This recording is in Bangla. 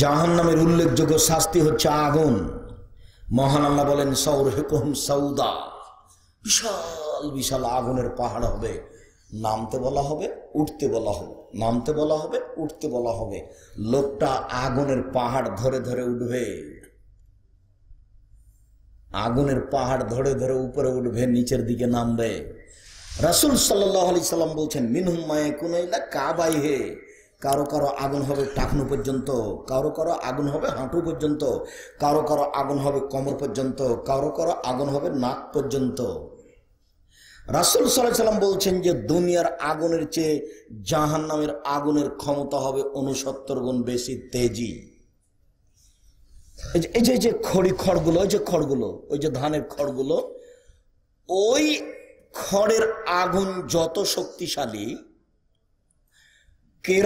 জাহান নামের উল্লেখযোগ্য শাস্তি হচ্ছে আগুন মহান আল্লাহ বলেন সৌর হেকম সৌদা বিশাল বিশাল আগুনের পাহাড় হবে নামতে বলা হবে উঠতে বলা হবে নামতে বলা হবে উঠতে বলা হবে লোকটা আগুনের পাহাড় ধরে ধরে উঠবে আগুনের পাহাড় ধরে ধরে উপরে উঠবে নিচের দিকে নামবে রাসুল সাল্লাহ আলি সাল্লাম বলছেন মায়ে কোন কাবাই হে কারো কারো আগুন হবে টাকনু পর্যন্ত কারো কারো আগুন হবে হাঁটু পর্যন্ত কারো কারো আগুন হবে কমর পর্যন্ত কারো কারো আগুন হবে নাক পর্যন্ত রাসুল সাল্লাহ সাল্লাম বলছেন যে দুনিয়ার আগুনের চেয়ে জাহান নামের আগুনের ক্ষমতা হবে অনুসত্তর গুণ বেশি তেজি এই যে এই যে খড়ি খড়গুলো ওই যে খড়গুলো ওই যে ধানের খড়গুলো ওই খড়ের আগুন যত শক্তিশালী